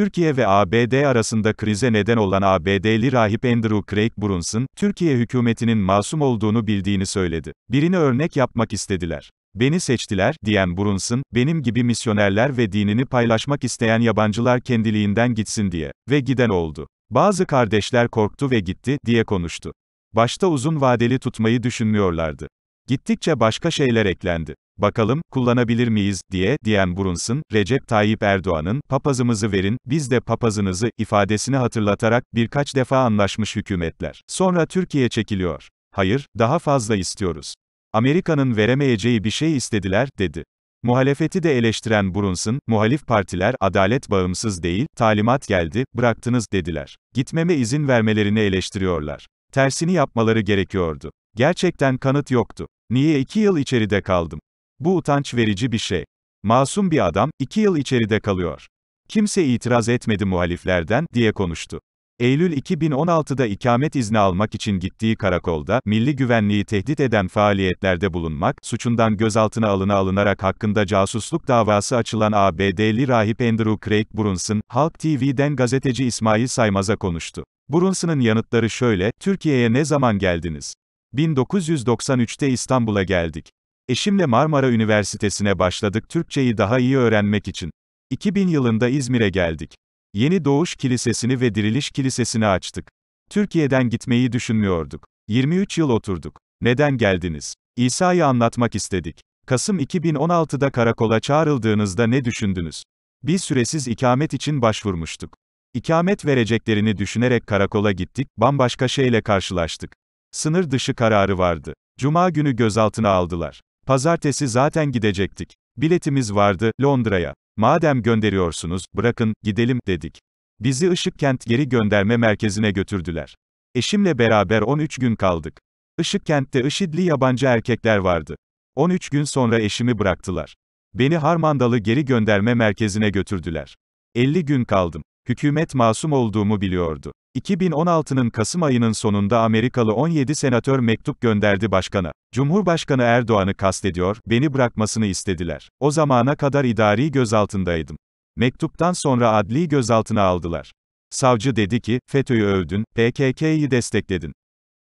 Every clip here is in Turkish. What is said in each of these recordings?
Türkiye ve ABD arasında krize neden olan ABD'li rahip Andrew Craig Brunson, Türkiye hükümetinin masum olduğunu bildiğini söyledi. Birini örnek yapmak istediler. Beni seçtiler, diyen Brunson, benim gibi misyonerler ve dinini paylaşmak isteyen yabancılar kendiliğinden gitsin diye. Ve giden oldu. Bazı kardeşler korktu ve gitti, diye konuştu. Başta uzun vadeli tutmayı düşünmüyorlardı. Gittikçe başka şeyler eklendi. Bakalım, kullanabilir miyiz, diye, diyen Brunson, Recep Tayyip Erdoğan'ın, papazımızı verin, biz de papazınızı, ifadesini hatırlatarak, birkaç defa anlaşmış hükümetler. Sonra Türkiye çekiliyor. Hayır, daha fazla istiyoruz. Amerika'nın veremeyeceği bir şey istediler, dedi. Muhalefeti de eleştiren Brunson, muhalif partiler, adalet bağımsız değil, talimat geldi, bıraktınız, dediler. Gitmeme izin vermelerini eleştiriyorlar. Tersini yapmaları gerekiyordu. Gerçekten kanıt yoktu. Niye iki yıl içeride kaldım? Bu utanç verici bir şey. Masum bir adam, iki yıl içeride kalıyor. Kimse itiraz etmedi muhaliflerden, diye konuştu. Eylül 2016'da ikamet izni almak için gittiği karakolda, milli güvenliği tehdit eden faaliyetlerde bulunmak, suçundan gözaltına alına alınarak hakkında casusluk davası açılan ABD'li rahip Andrew Craig Brunson, Halk TV'den gazeteci İsmail Saymaz'a konuştu. Brunson'ın yanıtları şöyle, Türkiye'ye ne zaman geldiniz? 1993'te İstanbul'a geldik. Eşimle Marmara Üniversitesi'ne başladık Türkçeyi daha iyi öğrenmek için. 2000 yılında İzmir'e geldik. Yeni Doğuş Kilisesi'ni ve Diriliş Kilisesi'ni açtık. Türkiye'den gitmeyi düşünmüyorduk. 23 yıl oturduk. Neden geldiniz? İsa'yı anlatmak istedik. Kasım 2016'da karakola çağrıldığınızda ne düşündünüz? Bir süresiz ikamet için başvurmuştuk. İkamet vereceklerini düşünerek karakola gittik, bambaşka şeyle karşılaştık. Sınır dışı kararı vardı. Cuma günü gözaltına aldılar. Pazartesi zaten gidecektik. Biletimiz vardı, Londra'ya. Madem gönderiyorsunuz, bırakın, gidelim, dedik. Bizi Işıkkent geri gönderme merkezine götürdüler. Eşimle beraber 13 gün kaldık. Işıkkent'te IŞİD'li yabancı erkekler vardı. 13 gün sonra eşimi bıraktılar. Beni Harmandalı geri gönderme merkezine götürdüler. 50 gün kaldım. Hükümet masum olduğumu biliyordu. 2016'nın Kasım ayının sonunda Amerikalı 17 senatör mektup gönderdi başkana. Cumhurbaşkanı Erdoğan'ı kastediyor, beni bırakmasını istediler. O zamana kadar idari gözaltındaydım. Mektuptan sonra adli gözaltına aldılar. Savcı dedi ki, FETÖ'yü övdün, PKK'yı destekledin.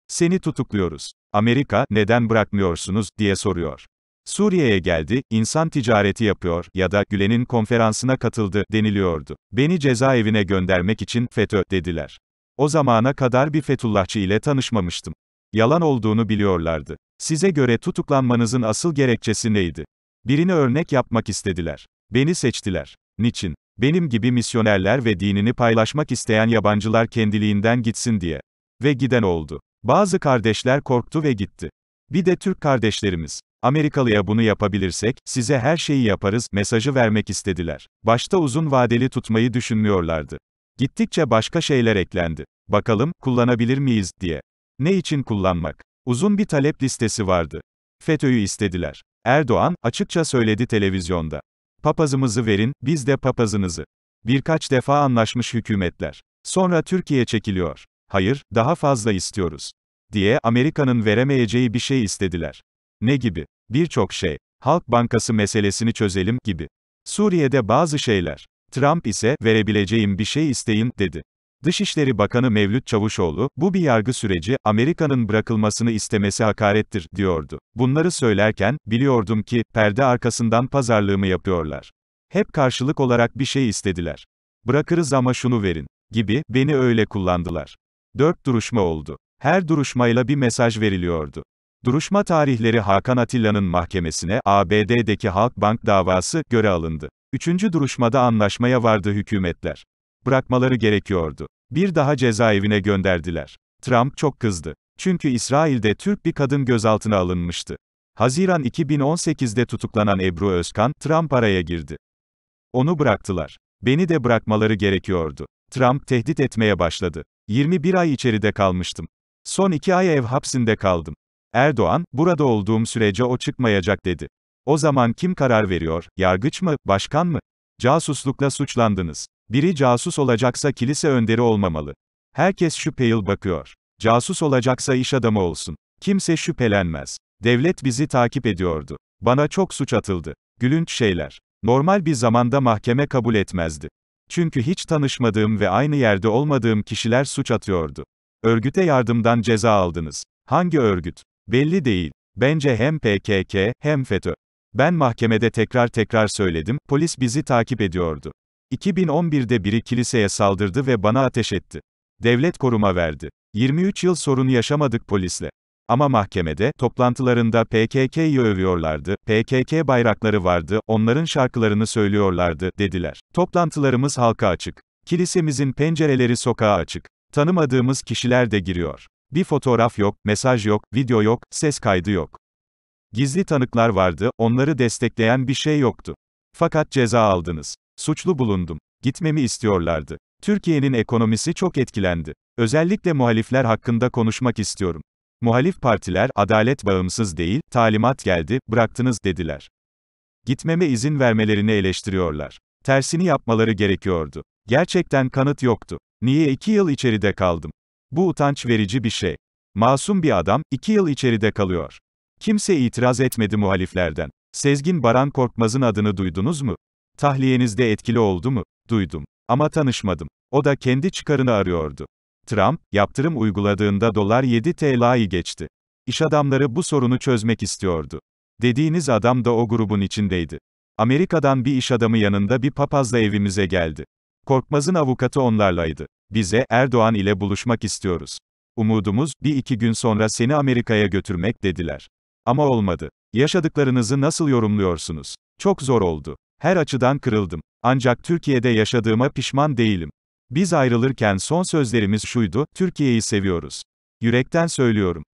Seni tutukluyoruz. Amerika, neden bırakmıyorsunuz, diye soruyor. Suriye'ye geldi, insan ticareti yapıyor ya da Gülen'in konferansına katıldı deniliyordu. Beni cezaevine göndermek için FETÖ dediler. O zamana kadar bir Fethullahçı ile tanışmamıştım. Yalan olduğunu biliyorlardı. Size göre tutuklanmanızın asıl gerekçesi neydi? Birini örnek yapmak istediler. Beni seçtiler. Niçin? Benim gibi misyonerler ve dinini paylaşmak isteyen yabancılar kendiliğinden gitsin diye. Ve giden oldu. Bazı kardeşler korktu ve gitti. Bir de Türk kardeşlerimiz. Amerikalıya bunu yapabilirsek, size her şeyi yaparız, mesajı vermek istediler. Başta uzun vadeli tutmayı düşünmüyorlardı. Gittikçe başka şeyler eklendi. Bakalım, kullanabilir miyiz, diye. Ne için kullanmak? Uzun bir talep listesi vardı. FETÖ'yü istediler. Erdoğan, açıkça söyledi televizyonda. Papazımızı verin, biz de papazınızı. Birkaç defa anlaşmış hükümetler. Sonra Türkiye çekiliyor. Hayır, daha fazla istiyoruz. Diye, Amerika'nın veremeyeceği bir şey istediler. Ne gibi? Birçok şey. Halk Bankası meselesini çözelim gibi. Suriye'de bazı şeyler. Trump ise, verebileceğim bir şey isteyin, dedi. Dışişleri Bakanı Mevlüt Çavuşoğlu, bu bir yargı süreci, Amerika'nın bırakılmasını istemesi hakarettir, diyordu. Bunları söylerken, biliyordum ki, perde arkasından pazarlığımı yapıyorlar. Hep karşılık olarak bir şey istediler. Bırakırız ama şunu verin. Gibi, beni öyle kullandılar. Dört duruşma oldu. Her duruşmayla bir mesaj veriliyordu. Duruşma tarihleri Hakan Atilla'nın mahkemesine, ABD'deki Halk Bank davası, göre alındı. Üçüncü duruşmada anlaşmaya vardı hükümetler. Bırakmaları gerekiyordu. Bir daha cezaevine gönderdiler. Trump çok kızdı. Çünkü İsrail'de Türk bir kadın gözaltına alınmıştı. Haziran 2018'de tutuklanan Ebru Özkan, Trump araya girdi. Onu bıraktılar. Beni de bırakmaları gerekiyordu. Trump tehdit etmeye başladı. 21 ay içeride kalmıştım. Son iki ay ev hapsinde kaldım. Erdoğan, burada olduğum sürece o çıkmayacak dedi. O zaman kim karar veriyor, yargıç mı, başkan mı? Casuslukla suçlandınız. Biri casus olacaksa kilise önderi olmamalı. Herkes şüpheyil bakıyor. Casus olacaksa iş adamı olsun. Kimse şüphelenmez. Devlet bizi takip ediyordu. Bana çok suç atıldı. Gülünç şeyler. Normal bir zamanda mahkeme kabul etmezdi. Çünkü hiç tanışmadığım ve aynı yerde olmadığım kişiler suç atıyordu. Örgüte yardımdan ceza aldınız. Hangi örgüt? Belli değil. Bence hem PKK, hem FETÖ. Ben mahkemede tekrar tekrar söyledim, polis bizi takip ediyordu. 2011'de biri kiliseye saldırdı ve bana ateş etti. Devlet koruma verdi. 23 yıl sorun yaşamadık polisle. Ama mahkemede, toplantılarında PKK'yı övüyorlardı, PKK bayrakları vardı, onların şarkılarını söylüyorlardı, dediler. Toplantılarımız halka açık. Kilisemizin pencereleri sokağa açık. Tanımadığımız kişiler de giriyor. Bir fotoğraf yok, mesaj yok, video yok, ses kaydı yok. Gizli tanıklar vardı, onları destekleyen bir şey yoktu. Fakat ceza aldınız. Suçlu bulundum. Gitmemi istiyorlardı. Türkiye'nin ekonomisi çok etkilendi. Özellikle muhalifler hakkında konuşmak istiyorum. Muhalif partiler, adalet bağımsız değil, talimat geldi, bıraktınız, dediler. Gitmeme izin vermelerini eleştiriyorlar. Tersini yapmaları gerekiyordu. Gerçekten kanıt yoktu. Niye iki yıl içeride kaldım? Bu utanç verici bir şey. Masum bir adam, iki yıl içeride kalıyor. Kimse itiraz etmedi muhaliflerden. Sezgin Baran Korkmaz'ın adını duydunuz mu? Tahliyenizde etkili oldu mu? Duydum. Ama tanışmadım. O da kendi çıkarını arıyordu. Trump, yaptırım uyguladığında dolar 7 TL'yi geçti. İş adamları bu sorunu çözmek istiyordu. Dediğiniz adam da o grubun içindeydi. Amerika'dan bir iş adamı yanında bir papazla evimize geldi. Korkmaz'ın avukatı onlarlaydı. Bize, Erdoğan ile buluşmak istiyoruz. Umudumuz, bir iki gün sonra seni Amerika'ya götürmek dediler. Ama olmadı. Yaşadıklarınızı nasıl yorumluyorsunuz? Çok zor oldu. Her açıdan kırıldım. Ancak Türkiye'de yaşadığıma pişman değilim. Biz ayrılırken son sözlerimiz şuydu, Türkiye'yi seviyoruz. Yürekten söylüyorum.